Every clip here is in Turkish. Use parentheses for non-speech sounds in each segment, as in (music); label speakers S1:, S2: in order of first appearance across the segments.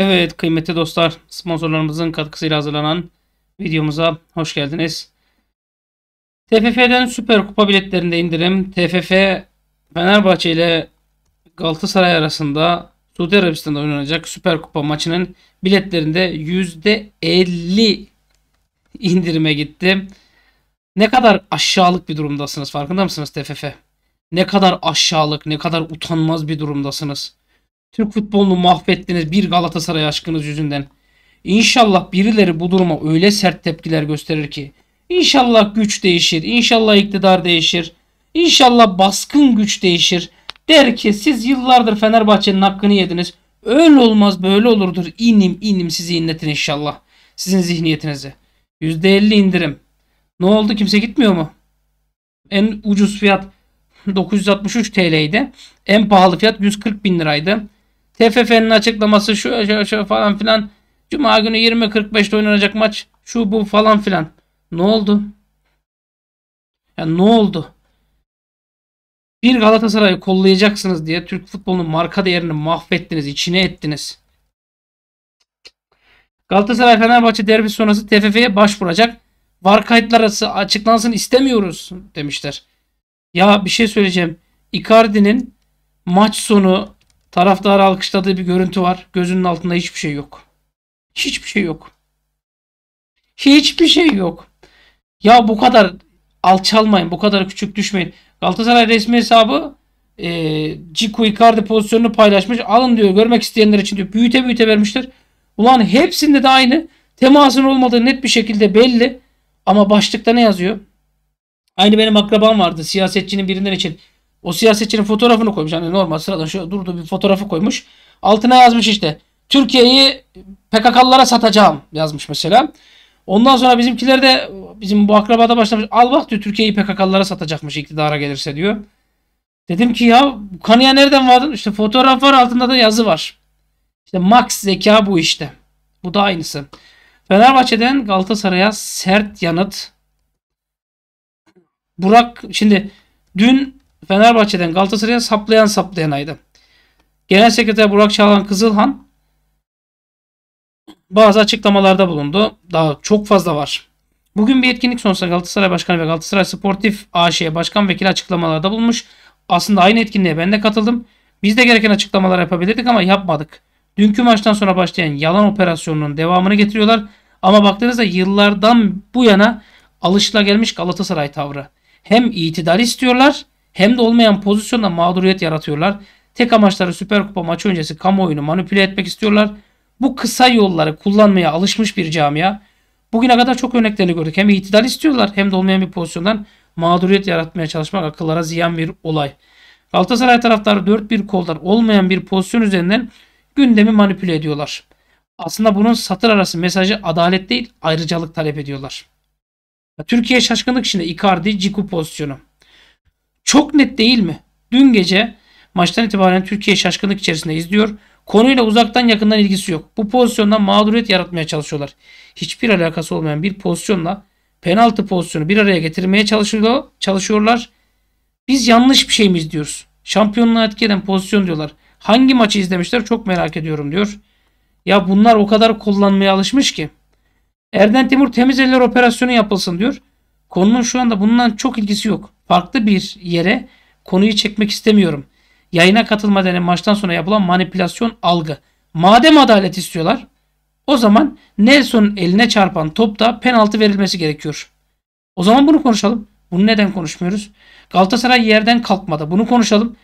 S1: Evet kıymetli dostlar sponsorlarımızın katkısıyla hazırlanan videomuza hoş geldiniz. TFF'den Süper Kupa biletlerinde indirim. TFF Fenerbahçe ile Galatasaray arasında Suudi Arabistan'da oynanacak Süper Kupa maçının biletlerinde %50 indirime gitti. Ne kadar aşağılık bir durumdasınız farkında mısınız TFF? Ne kadar aşağılık, ne kadar utanmaz bir durumdasınız. Türk futbolunu mahvettiniz bir Galatasaray aşkınız yüzünden. İnşallah birileri bu duruma öyle sert tepkiler gösterir ki. İnşallah güç değişir. İnşallah iktidar değişir. İnşallah baskın güç değişir. Der ki siz yıllardır Fenerbahçe'nin hakkını yediniz. Öyle olmaz böyle olurdur. İnim inim sizi inletin inşallah. Sizin zihniyetinizi. %50 indirim. Ne oldu kimse gitmiyor mu? En ucuz fiyat 963 TL'ydi. En pahalı fiyat 140 bin liraydı. TFF'nin açıklaması şu, şu, şu falan filan. Cuma günü 20.45'te oynanacak maç. Şu bu falan filan. Ne oldu? Ya ne oldu? Bir Galatasaray'ı kollayacaksınız diye Türk futbolunun marka değerini mahvettiniz, içine ettiniz. Galatasaray Fenerbahçe derbisi sonrası TFF'ye başvuracak. Var kayıtları açıklansın istemiyoruz demişler. Ya bir şey söyleyeceğim. Icardi'nin maç sonu Taraftarı alkışladığı bir görüntü var. Gözünün altında hiçbir şey yok. Hiçbir şey yok. Hiçbir şey yok. Ya bu kadar alçalmayın. Bu kadar küçük düşmeyin. Galatasaray resmi hesabı e, Ciku Icardi pozisyonunu paylaşmış. Alın diyor görmek isteyenler için diyor. Büyüte büyüte vermişler. Ulan hepsinde de aynı. Temasın olmadığı net bir şekilde belli. Ama başlıkta ne yazıyor? Aynı benim akrabam vardı. Siyasetçinin birinden için o siyasetçinin fotoğrafını koymuş. Hani normal sıradan şu durduğu bir fotoğrafı koymuş. Altına yazmış işte. Türkiye'yi PKK'lılara satacağım yazmış mesela. Ondan sonra bizimkiler de bizim bu akrabada başlamış. Al bak diyor Türkiye'yi PKK'lılara satacakmış iktidara gelirse diyor. Dedim ki ya kanıya nereden vardın? İşte fotoğraf var altında da yazı var. İşte max zeka bu işte. Bu da aynısı. Fenerbahçe'den Galatasaray'a sert yanıt. Burak şimdi dün Fenerbahçe'den Galatasaray'a saplayan saplayanaydı. Genel Sekreter Burak Çağlan Kızılhan bazı açıklamalarda bulundu. Daha çok fazla var. Bugün bir etkinlik sonrası Galatasaray Başkanı ve Galatasaray Sportif AŞ'ye Başkan Vekili açıklamalarda bulmuş. Aslında aynı etkinliğe ben de katıldım. Biz de gereken açıklamalar yapabilirdik ama yapmadık. Dünkü maçtan sonra başlayan yalan operasyonunun devamını getiriyorlar. Ama baktığınızda yıllardan bu yana alışılagelmiş Galatasaray tavrı. Hem itidal istiyorlar hem de olmayan pozisyonda mağduriyet yaratıyorlar. Tek amaçları Süper Kupa maçı öncesi kamuoyunu manipüle etmek istiyorlar. Bu kısa yolları kullanmaya alışmış bir camia. Bugüne kadar çok örneklerini gördük. Hem itidal istiyorlar hem de olmayan bir pozisyondan mağduriyet yaratmaya çalışmak akıllara ziyan bir olay. Galatasaray taraftarı dört bir koldan olmayan bir pozisyon üzerinden gündemi manipüle ediyorlar. Aslında bunun satır arası mesajı adalet değil ayrıcalık talep ediyorlar. Türkiye şaşkınlık içinde Icardi Ciku pozisyonu. Çok net değil mi? Dün gece maçtan itibaren Türkiye şaşkınlık içerisinde izliyor. Konuyla uzaktan yakından ilgisi yok. Bu pozisyondan mağduriyet yaratmaya çalışıyorlar. Hiçbir alakası olmayan bir pozisyonla penaltı pozisyonu bir araya getirmeye çalışıyor, çalışıyorlar. Biz yanlış bir şey mi izliyoruz? Şampiyonluğa etki eden pozisyon diyorlar. Hangi maçı izlemişler çok merak ediyorum diyor. Ya bunlar o kadar kullanmaya alışmış ki. Erden Timur temiz eller operasyonu yapılsın diyor. Konunun şu anda bundan çok ilgisi yok. Farklı bir yere konuyu çekmek istemiyorum. Yayına katılma denen maçtan sonra yapılan manipülasyon algı. Madem adalet istiyorlar o zaman Nelson eline çarpan topta penaltı verilmesi gerekiyor. O zaman bunu konuşalım. Bunu neden konuşmuyoruz? Galatasaray yerden kalkmadı. Bunu konuşalım.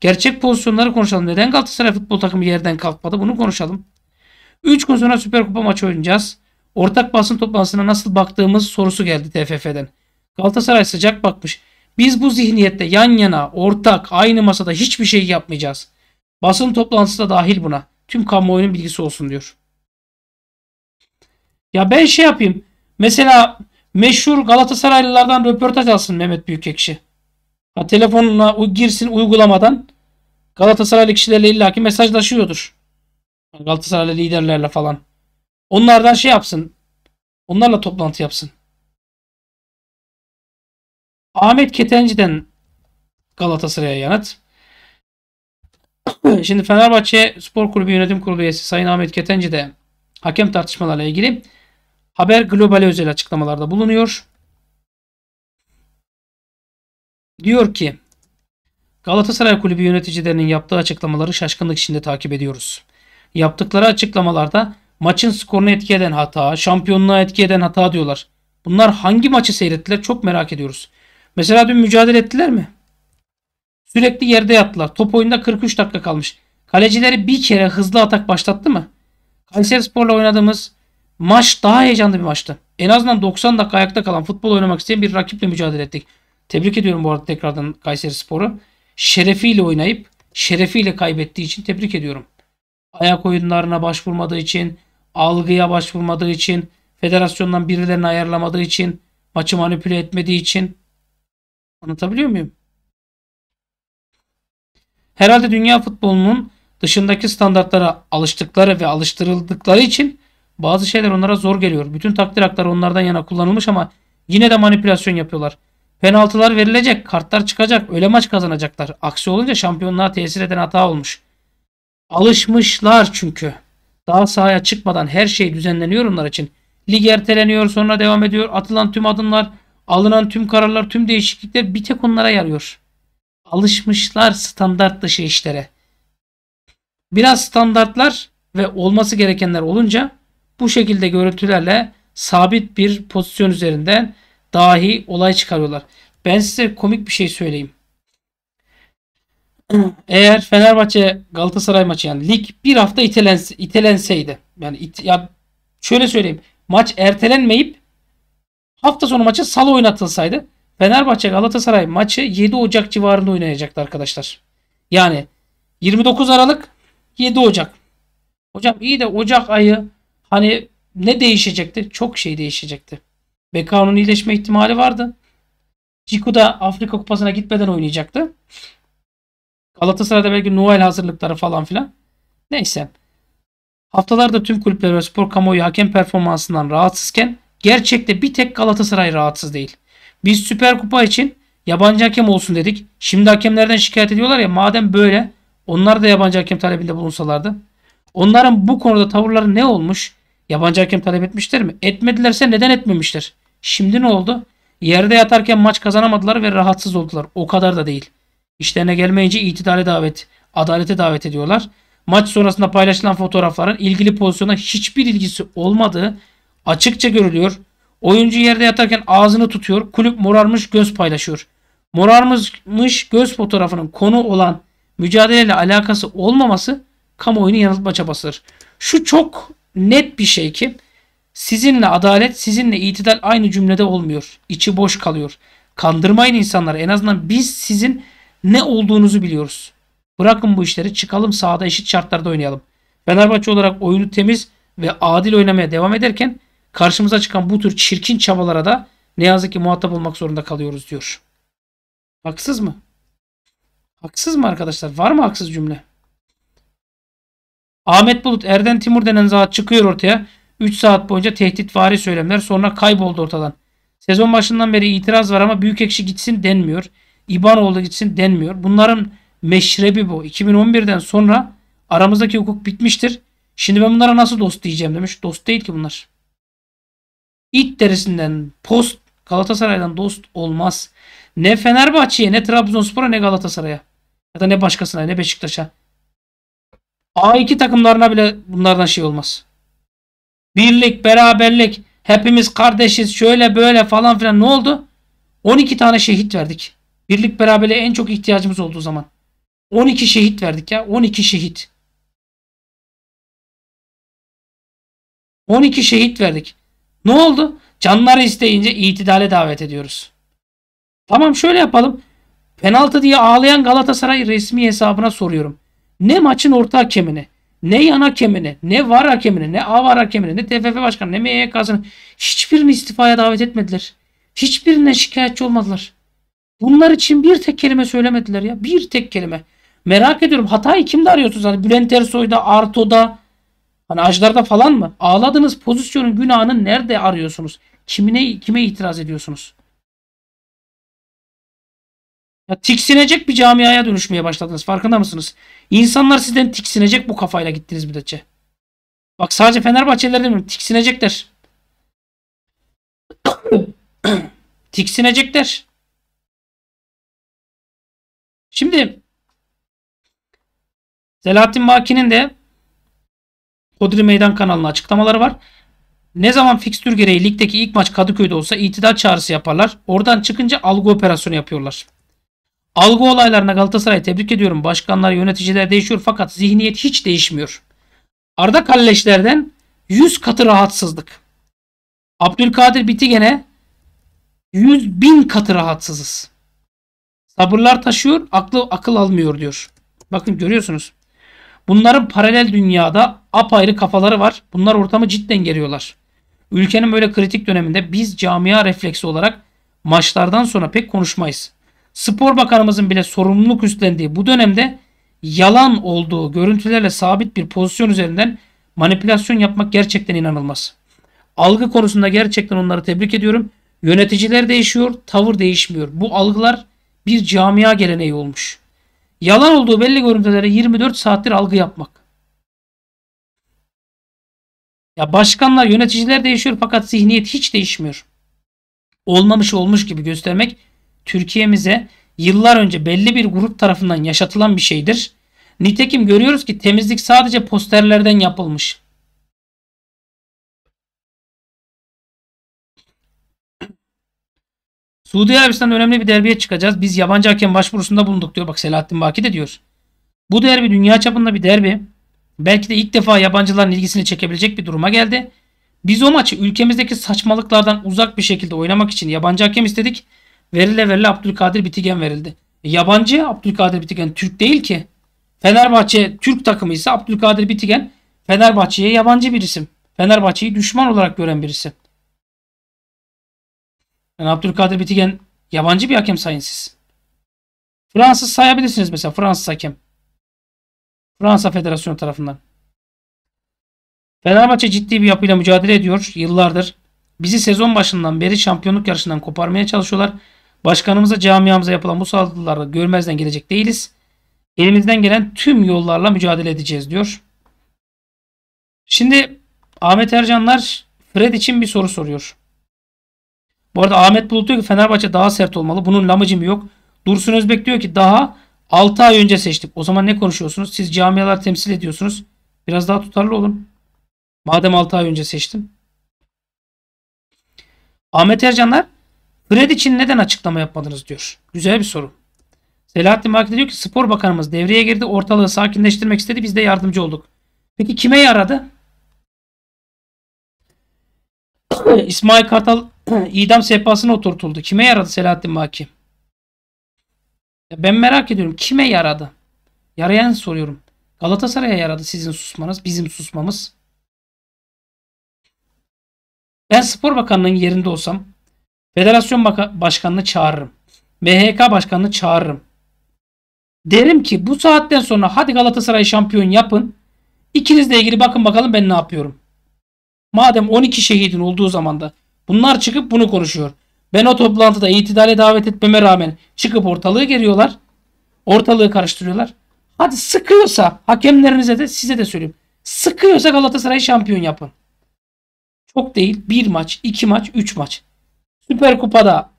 S1: Gerçek pozisyonları konuşalım. Neden Galatasaray futbol takımı yerden kalkmadı? Bunu konuşalım. 3 gün sonra Süper Kupa maçı oynayacağız. Ortak basın toplantısına nasıl baktığımız sorusu geldi TFF'den. Galatasaray sıcak bakmış. Biz bu zihniyette yan yana, ortak, aynı masada hiçbir şey yapmayacağız. Basın toplantısı da dahil buna. Tüm kamuoyunun bilgisi olsun diyor. Ya ben şey yapayım. Mesela meşhur Galatasaraylılardan röportaj alsın Mehmet Büyükekşi. Ya telefonuna girsin uygulamadan Galatasaraylı kişilerle illaki mesajlaşıyordur.
S2: Galatasaraylı liderlerle falan. Onlardan şey yapsın. Onlarla toplantı yapsın. Ahmet Ketenci'den Galatasaray'a yanıt. (clears throat) Şimdi Fenerbahçe Spor Kulübü Yönetim
S1: Kurulu üyesi Sayın Ahmet Ketenci de hakem tartışmalarıyla ilgili Haber Global'e özel açıklamalarda bulunuyor. Diyor ki Galatasaray Kulübü yöneticilerinin yaptığı açıklamaları şaşkınlık içinde takip ediyoruz. Yaptıkları açıklamalarda maçın skorunu etki eden hata, şampiyonluğa etki eden hata diyorlar. Bunlar hangi maçı seyrettiler çok merak ediyoruz. Mesela dün mücadele ettiler mi? Sürekli yerde yattılar. Top oyunda 43 dakika kalmış. Kalecileri bir kere hızlı atak başlattı mı? Kayseri Spor'la oynadığımız maç daha heyecanlı bir maçtı. En azından 90 dakika ayakta kalan futbol oynamak isteyen bir rakiple mücadele ettik. Tebrik ediyorum bu arada tekrardan Kayseri Spor'u. Şerefiyle oynayıp şerefiyle kaybettiği için tebrik ediyorum. Ayak oyunlarına başvurmadığı için, algıya başvurmadığı için, federasyondan birilerini ayarlamadığı için, maçı manipüle etmediği için anlatabiliyor muyum? Herhalde dünya futbolunun dışındaki standartlara alıştıkları ve alıştırıldıkları için bazı şeyler onlara zor geliyor. Bütün takdir hakları onlardan yana kullanılmış ama yine de manipülasyon yapıyorlar. Penaltılar verilecek, kartlar çıkacak, öyle maç kazanacaklar. Aksi olunca şampiyonluğa tesir eden hata olmuş. Alışmışlar çünkü. Daha sahaya çıkmadan her şey düzenleniyor onlar için. Lig erteleniyor sonra devam ediyor. Atılan tüm adımlar, alınan tüm kararlar, tüm değişiklikler bir tek onlara yarıyor. Alışmışlar standart dışı işlere. Biraz standartlar ve olması gerekenler olunca bu şekilde görüntülerle sabit bir pozisyon üzerinden dahi olay çıkarıyorlar. Ben size komik bir şey söyleyeyim eğer Fenerbahçe Galatasaray maçı yani lig bir hafta itelenseydi yani it, ya şöyle söyleyeyim maç ertelenmeyip hafta sonu maçı salı oynatılsaydı Fenerbahçe Galatasaray maçı 7 Ocak civarında oynayacaktı arkadaşlar. Yani 29 Aralık 7 Ocak. Hocam iyi de Ocak ayı hani ne değişecekti? Çok şey değişecekti. Bekao'nun iyileşme ihtimali vardı. Ciku da Afrika Kupası'na gitmeden oynayacaktı. Galatasaray'da belki Noel hazırlıkları falan filan. Neyse. Haftalarda tüm kulüpler ve spor kamuoyu hakem performansından rahatsızken gerçekte bir tek Galatasaray rahatsız değil. Biz Süper Kupa için yabancı hakem olsun dedik. Şimdi hakemlerden şikayet ediyorlar ya madem böyle onlar da yabancı hakem talebinde bulunsalardı. Onların bu konuda tavırları ne olmuş? Yabancı hakem talep etmişler mi? Etmedilerse neden etmemişler? Şimdi ne oldu? Yerde yatarken maç kazanamadılar ve rahatsız oldular. O kadar da değil işlerine gelmeyince itidale davet, adalete davet ediyorlar. Maç sonrasında paylaşılan fotoğrafların ilgili pozisyona hiçbir ilgisi olmadığı açıkça görülüyor. Oyuncu yerde yatarken ağzını tutuyor. Kulüp morarmış göz paylaşıyor. Morarmış göz fotoğrafının konu olan mücadeleyle alakası olmaması kamuoyunu yanıltma çabasıdır. Şu çok net bir şey ki sizinle adalet, sizinle itidal aynı cümlede olmuyor. İçi boş kalıyor. Kandırmayın insanları. En azından biz sizin ne olduğunuzu biliyoruz. Bırakın bu işleri çıkalım sahada eşit şartlarda oynayalım. Fenerbahçe olarak oyunu temiz ve adil oynamaya devam ederken karşımıza çıkan bu tür çirkin çabalara da ne yazık ki muhatap olmak zorunda kalıyoruz diyor. Haksız mı? Haksız mı arkadaşlar? Var mı haksız cümle? Ahmet Bulut, Erden Timur denen zat çıkıyor ortaya. 3 saat boyunca tehditvari söylemler sonra kayboldu ortadan. Sezon başından beri itiraz var ama büyük ekşi gitsin denmiyor. İban olduğu için denmiyor. Bunların meşrebi bu. 2011'den sonra aramızdaki hukuk bitmiştir. Şimdi ben bunlara nasıl dost diyeceğim demiş. Dost değil ki bunlar. İt derisinden post Galatasaray'dan dost olmaz. Ne Fenerbahçe'ye ne Trabzonspor'a ne Galatasaray'a. Ya da ne başkasına ne Beşiktaş'a. A2 takımlarına bile bunlardan şey olmaz. Birlik, beraberlik, hepimiz kardeşiz şöyle böyle falan filan ne oldu? 12 tane şehit verdik. Birlik beraberliğe en çok
S2: ihtiyacımız olduğu zaman. 12 şehit verdik ya. 12 şehit. 12 şehit verdik. Ne oldu? Canları isteyince itidale davet ediyoruz. Tamam şöyle yapalım. Penaltı diye
S1: ağlayan Galatasaray resmi hesabına soruyorum. Ne maçın orta hakemini, ne yan hakemini, ne var hakemini, ne avar hakemini, ne TFF başkanı, ne MYK'sını hiçbirini istifaya davet etmediler. Hiçbirine şikayetçi olmadılar. Bunlar için bir tek kelime söylemediler ya. Bir tek kelime. Merak ediyorum hatayı kimde arıyorsunuz? Hani Bülent Ersoy'da, Arto'da, hani Ajdar'da falan mı? Ağladığınız pozisyonun günahını nerede arıyorsunuz? Kimine, kime itiraz ediyorsunuz? Ya, tiksinecek bir camiaya dönüşmeye başladınız. Farkında mısınız? İnsanlar sizden tiksinecek bu kafayla gittiniz müddetçe.
S2: Bak sadece Fenerbahçeliler demiyorum. Tiksinecekler. (coughs) tiksinecekler. Şimdi Selahattin Baki'nin de
S1: Hodri Meydan kanalına açıklamaları var. Ne zaman fikstür gereği ligdeki ilk maç Kadıköy'de olsa itidal çağrısı yaparlar. Oradan çıkınca algı operasyonu yapıyorlar. Algı olaylarına Galatasaray'ı tebrik ediyorum. Başkanlar, yöneticiler değişiyor fakat zihniyet hiç değişmiyor. Arda Kalleşler'den 100 katı rahatsızlık. Abdülkadir Bitigen'e 100 bin katı rahatsızız. Sabırlar taşıyor, aklı akıl almıyor diyor. Bakın görüyorsunuz. Bunların paralel dünyada apayrı kafaları var. Bunlar ortamı cidden geriyorlar. Ülkenin böyle kritik döneminde biz camia refleksi olarak maçlardan sonra pek konuşmayız. Spor Bakanımızın bile sorumluluk üstlendiği bu dönemde yalan olduğu görüntülerle sabit bir pozisyon üzerinden manipülasyon yapmak gerçekten inanılmaz. Algı konusunda gerçekten onları tebrik ediyorum. Yöneticiler değişiyor, tavır değişmiyor. Bu algılar bir camia geleneği olmuş. Yalan olduğu belli görüntülere 24 saattir algı yapmak. Ya başkanlar, yöneticiler değişiyor fakat zihniyet hiç değişmiyor. Olmamış olmuş gibi göstermek Türkiye'mize yıllar önce belli bir
S2: grup tarafından yaşatılan bir şeydir. Nitekim görüyoruz ki temizlik sadece posterlerden yapılmış. Suudi Arabistan'da önemli bir derbiye çıkacağız. Biz yabancı hakem başvurusunda
S1: bulunduk diyor. Bak Selahattin Baki de diyor. Bu derbi dünya çapında bir derbi. Belki de ilk defa yabancıların ilgisini çekebilecek bir duruma geldi. Biz o maçı ülkemizdeki saçmalıklardan uzak bir şekilde oynamak için yabancı hakem istedik. Verile verile Abdülkadir Bitigen verildi. E, yabancı Abdülkadir Bitigen Türk değil ki. Fenerbahçe Türk takımı ise Abdülkadir Bitigen Fenerbahçe'ye yabancı bir isim. Fenerbahçe'yi düşman olarak gören bir isim. Yani Abdülkadir Bitigen yabancı bir hakem sayın siz. Fransız sayabilirsiniz mesela Fransız hakem. Fransa Federasyonu tarafından. Fenerbahçe ciddi bir yapıyla mücadele ediyor yıllardır. Bizi sezon başından beri şampiyonluk yarışından koparmaya çalışıyorlar. Başkanımıza, camiamıza yapılan bu saldırıları görmezden gelecek değiliz. Elimizden gelen tüm yollarla mücadele edeceğiz diyor. Şimdi Ahmet Ercanlar Fred için bir soru soruyor. Bu arada Ahmet Bulut diyor ki Fenerbahçe daha sert olmalı. Bunun lamıcımı yok. Dursun Özbek diyor ki daha 6 ay önce seçtik. O zaman ne konuşuyorsunuz? Siz camialar temsil ediyorsunuz. Biraz daha tutarlı olun. Madem 6 ay önce seçtim. Ahmet Ercanlar Fred için neden açıklama yapmadınız diyor. Güzel bir soru. Selahattin Vakit diyor ki spor bakanımız devreye girdi ortalığı sakinleştirmek istedi biz de yardımcı olduk. Peki kime
S2: yaradı? (coughs) İsmail Kartal (clears throat) idam sehpasına oturtuldu. Kime yaradı Selahattin Baki? Ya ben merak
S1: ediyorum. Kime yaradı? Yarayan soruyorum. Galatasaray'a yaradı sizin susmanız, bizim susmamız. Ben spor bakanlığının yerinde olsam federasyon başkanını çağırırım. MHK başkanını çağırırım. Derim ki bu saatten sonra hadi Galatasaray şampiyon yapın. İkinizle ilgili bakın bakalım ben ne yapıyorum. Madem 12 şehidin olduğu zamanda. Bunlar çıkıp bunu konuşuyor. Ben o toplantıda itidale davet etmeme rağmen çıkıp ortalığı geriyorlar. Ortalığı karıştırıyorlar. Hadi sıkıyorsa hakemlerinize de size de söyleyeyim. Sıkıyorsa Galatasaray şampiyon yapın. Çok değil. Bir maç, iki maç, üç maç. Süper Kupa'da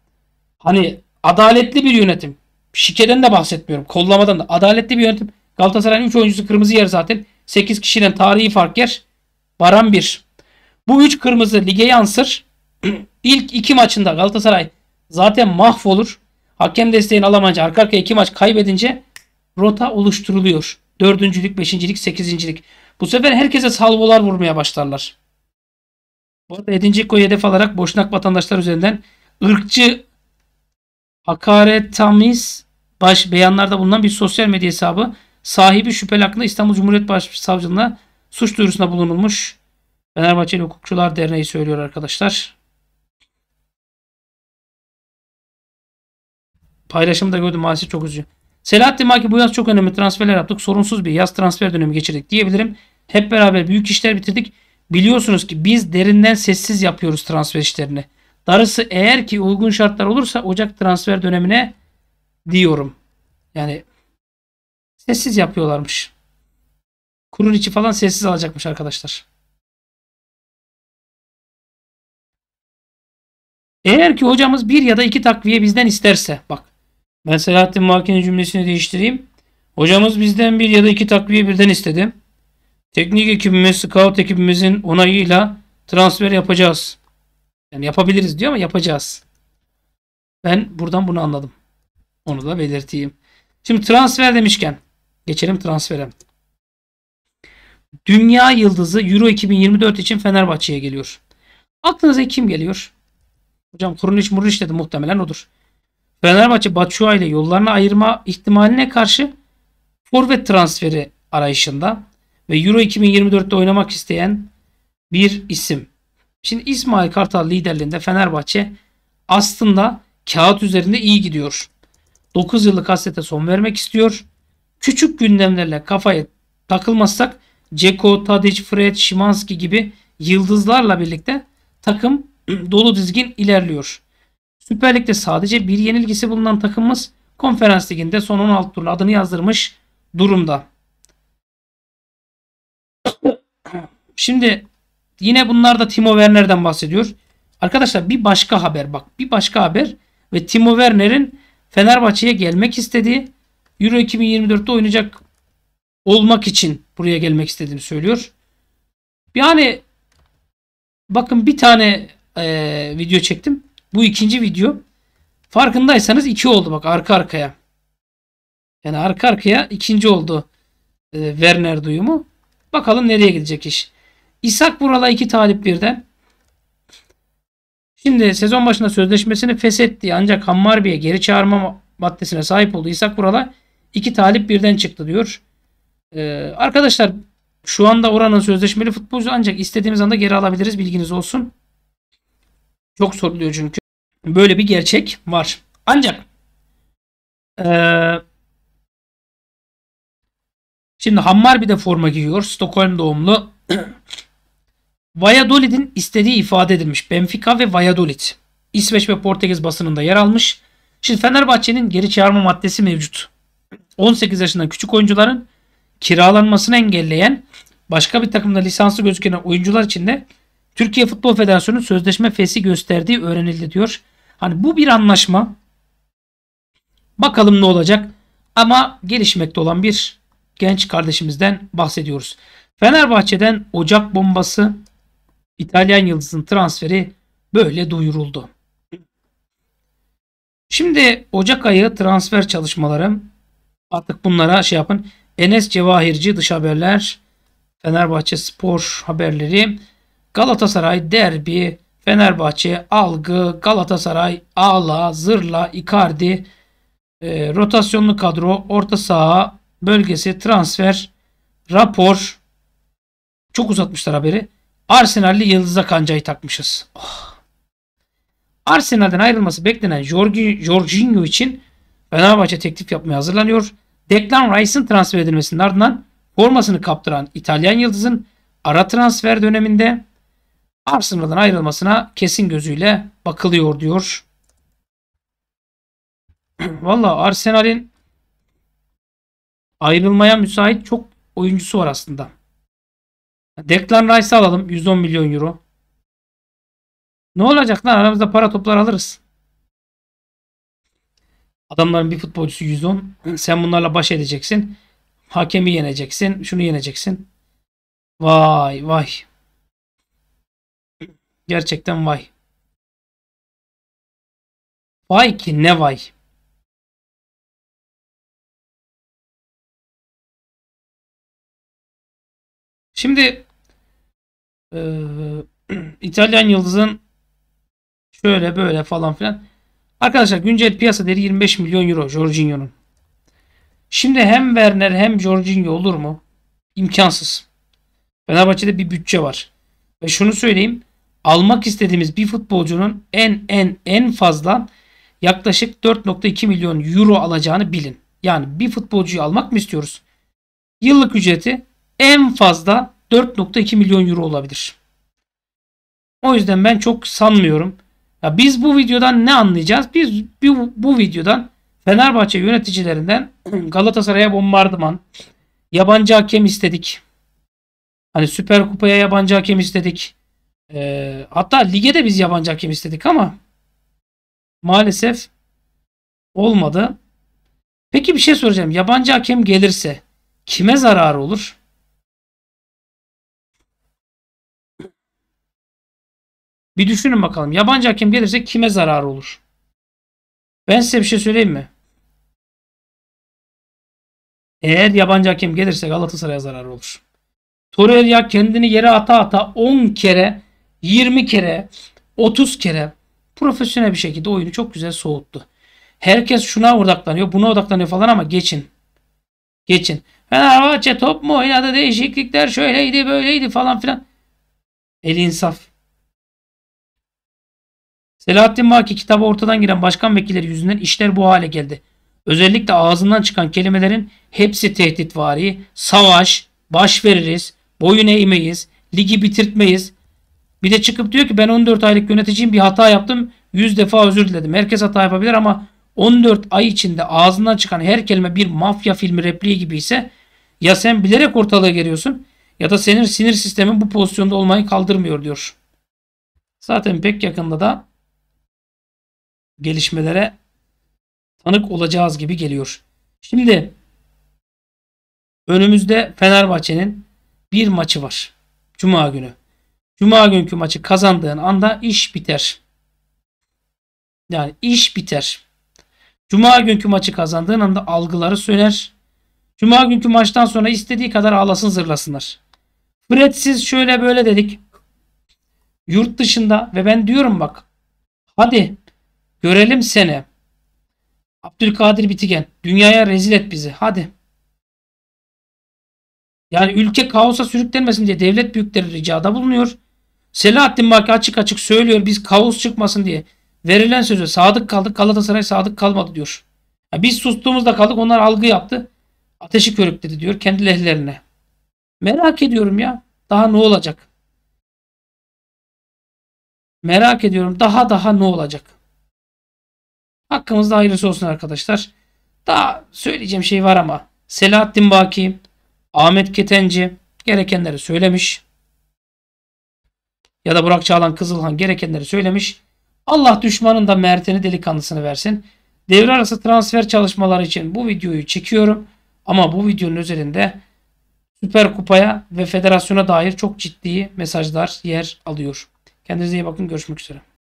S1: hani adaletli bir yönetim. Şikeden de bahsetmiyorum. Kollamadan da. Adaletli bir yönetim. Galatasaray'ın 3 oyuncusu kırmızı yer zaten. 8 kişiden tarihi fark yer. Baran bir. Bu 3 kırmızı lige yansır. (clears throat) İlk iki maçında Galatasaray zaten mahvolur. Hakem desteğini alamayınca arka arkaya iki maç kaybedince rota oluşturuluyor. Dördüncülük, beşincilik, sekizincilik. Bu sefer herkese salvolar vurmaya başlarlar. Bu arada Edinciko'yu hedef alarak boşnak vatandaşlar üzerinden ırkçı hakaret tamiz baş beyanlarda bulunan bir sosyal medya hesabı sahibi şüpheli hakkında İstanbul Cumhuriyet Başsavcılığına suç
S2: duyurusunda bulunulmuş. Fenerbahçeli Hukukçular Derneği söylüyor arkadaşlar. Paylaşımda gördüm maalesef çok üzücü.
S1: Selahattin Maki bu yaz çok önemli transferler yaptık. Sorunsuz bir yaz transfer dönemi geçirdik diyebilirim. Hep beraber büyük işler bitirdik. Biliyorsunuz ki biz derinden sessiz yapıyoruz transfer işlerini. Darısı eğer ki uygun şartlar olursa Ocak transfer dönemine diyorum.
S2: Yani sessiz yapıyorlarmış. Kurun içi falan sessiz alacakmış arkadaşlar. Eğer ki hocamız bir ya da iki takviye bizden isterse bak ben Selahattin Maki'nin cümlesini
S1: değiştireyim. Hocamız bizden bir ya da iki takviye birden istedi. Teknik ekibimiz, scout ekibimizin onayıyla transfer yapacağız. Yani yapabiliriz diyor ama yapacağız. Ben buradan bunu anladım. Onu da belirteyim. Şimdi transfer demişken geçelim transfere. Dünya yıldızı Euro 2024 için Fenerbahçe'ye geliyor. Aklınıza kim geliyor? Hocam Kurunic Murunic dedi muhtemelen odur. Fenerbahçe Batshuayi ile yollarını ayırma ihtimaline karşı forvet transferi arayışında ve Euro 2024'te oynamak isteyen bir isim. Şimdi İsmail Kartal liderliğinde Fenerbahçe aslında kağıt üzerinde iyi gidiyor. 9 yıllık hasrete son vermek istiyor. Küçük gündemlerle kafaya takılmazsak Ceko, Tadic, Fred, Şimanski gibi yıldızlarla birlikte takım (clears throat) dolu dizgin ilerliyor. Süper Lig'de sadece bir yenilgisi bulunan takımımız Konferans Ligi'nde son 16 turla adını yazdırmış durumda. Şimdi yine bunlar da Timo Werner'den bahsediyor. Arkadaşlar bir başka haber bak bir başka haber ve Timo Werner'in Fenerbahçe'ye gelmek istediği Euro 2024'te oynayacak olmak için buraya gelmek istediğini söylüyor. Yani bakın bir tane e, video çektim. Bu ikinci video. Farkındaysanız iki oldu bak arka arkaya. Yani arka arkaya ikinci oldu e, Werner duyumu. Bakalım nereye gidecek iş. İshak Vural'a iki talip birden. Şimdi sezon başında sözleşmesini feshetti ancak Hammarby'e geri çağırma maddesine sahip oldu. İshak Vural'a iki talip birden çıktı diyor. Ee, arkadaşlar şu anda oranın sözleşmeli futbolcu ancak istediğimiz anda geri alabiliriz bilginiz olsun. Çok soruluyor
S2: çünkü. Böyle bir gerçek var. Ancak ee, şimdi Hammar bir de forma giyiyor. Stockholm doğumlu.
S1: (clears throat) Valladolid'in istediği ifade edilmiş. Benfica ve Valladolid. İsveç ve Portekiz basınında yer almış. Şimdi Fenerbahçe'nin geri çağırma maddesi mevcut. 18 yaşından küçük oyuncuların kiralanmasını engelleyen başka bir takımda lisanslı gözüken oyuncular için de Türkiye Futbol Federasyonu sözleşme fesi gösterdiği öğrenildi diyor. Hani bu bir anlaşma. Bakalım ne olacak. Ama gelişmekte olan bir genç kardeşimizden bahsediyoruz. Fenerbahçe'den Ocak bombası İtalyan yıldızın transferi böyle duyuruldu. Şimdi Ocak ayı transfer çalışmaları artık bunlara şey yapın. Enes Cevahirci dış haberler, Fenerbahçe spor haberleri, Galatasaray derbi, Fenerbahçe, Algı, Galatasaray, Ağla, Zırla, Icardi, e, rotasyonlu kadro, orta saha, bölgesi, transfer, rapor. Çok uzatmışlar haberi. Arsenal'li Yıldız'a kancayı takmışız. Oh. Arsenal'den ayrılması beklenen Jorginho için Fenerbahçe teklif yapmaya hazırlanıyor. Declan Rice'ın transfer edilmesinin ardından formasını kaptıran İtalyan Yıldız'ın ara transfer döneminde harp ayrılmasına kesin gözüyle bakılıyor
S2: diyor. (clears throat) Valla Arsenal'in ayrılmaya müsait çok oyuncusu var aslında. Declan Rice'ı alalım 110 milyon euro. Ne olacak lan aramızda para toplar alırız. Adamların bir futbolcusu 110. (clears throat) Sen
S1: bunlarla baş edeceksin. Hakemi yeneceksin. Şunu yeneceksin.
S2: Vay vay. Gerçekten vay. Vay ki ne vay. Şimdi e, (clears throat) İtalyan Yıldız'ın şöyle
S1: böyle falan filan. Arkadaşlar güncel piyasa değeri 25 milyon euro Jorginho'nun. Şimdi hem Werner hem Jorginho olur mu? İmkansız. Fenerbahçe'de bir bütçe var. Ve şunu söyleyeyim almak istediğimiz bir futbolcunun en en en fazla yaklaşık 4.2 milyon euro alacağını bilin. Yani bir futbolcuyu almak mı istiyoruz? Yıllık ücreti en fazla 4.2 milyon euro olabilir. O yüzden ben çok sanmıyorum. Ya biz bu videodan ne anlayacağız? Biz bu, videodan Fenerbahçe yöneticilerinden (clears throat) Galatasaray'a bombardıman, yabancı hakem istedik. Hani Süper Kupa'ya yabancı hakem istedik. E, hatta lige de biz yabancı hakem istedik ama
S2: maalesef olmadı. Peki bir şey soracağım. Yabancı hakem gelirse kime zararı olur? Bir düşünün bakalım. Yabancı hakem gelirse kime zararı olur? Ben size bir şey söyleyeyim mi? Eğer yabancı hakem gelirse Galatasaray'a zararı olur. Torreira kendini
S1: yere ata ata 10 kere 20 kere, 30 kere profesyonel bir şekilde oyunu çok güzel soğuttu. Herkes şuna odaklanıyor, buna odaklanıyor falan ama geçin.
S2: Geçin. Fenerbahçe top mu oynadı değişiklikler şöyleydi böyleydi falan filan. El insaf. Selahattin
S1: Vaki kitaba ortadan giren başkan vekilleri yüzünden işler bu hale geldi. Özellikle ağzından çıkan kelimelerin hepsi tehditvari. Savaş, baş veririz, boyun eğmeyiz, ligi bitirtmeyiz, bir de çıkıp diyor ki ben 14 aylık yöneticiyim bir hata yaptım. 100 defa özür diledim. Herkes hata yapabilir ama 14 ay içinde ağzından çıkan her kelime bir mafya filmi repliği gibi ise ya sen bilerek ortalığa geliyorsun ya da senin sinir sistemin bu pozisyonda olmayı kaldırmıyor diyor. Zaten pek yakında da gelişmelere tanık olacağız gibi geliyor. Şimdi önümüzde Fenerbahçe'nin bir maçı var. Cuma günü. Cuma günkü maçı kazandığın anda iş biter. Yani iş biter. Cuma günkü maçı kazandığın anda algıları söner. Cuma günkü maçtan sonra istediği kadar ağlasın zırlasınlar. Fredsiz şöyle böyle dedik. Yurt dışında ve ben diyorum bak. Hadi görelim seni. Abdülkadir Bitigen. Dünyaya rezil et bizi. Hadi. Yani ülke kaosa sürüklenmesin diye devlet büyükleri ricada bulunuyor. Selahattin Baki açık açık söylüyor biz kaos çıkmasın diye. Verilen sözü sadık kaldık Galatasaray sadık kalmadı diyor. Yani biz sustuğumuzda kaldık onlar algı
S2: yaptı. Ateşi körükledi diyor kendi lehlerine. Merak ediyorum ya daha ne olacak? Merak ediyorum daha daha ne olacak? Hakkımızda hayırlısı olsun arkadaşlar. Daha söyleyeceğim şey
S1: var ama Selahattin Baki, Ahmet Ketenci gerekenleri söylemiş ya da Burak Çağlan Kızılhan gerekenleri söylemiş. Allah düşmanın da Mert'ini delikanlısını versin. Devre arası transfer çalışmaları için bu videoyu çekiyorum. Ama bu videonun üzerinde Süper Kupa'ya ve federasyona dair çok ciddi mesajlar yer alıyor. Kendinize iyi bakın. Görüşmek üzere.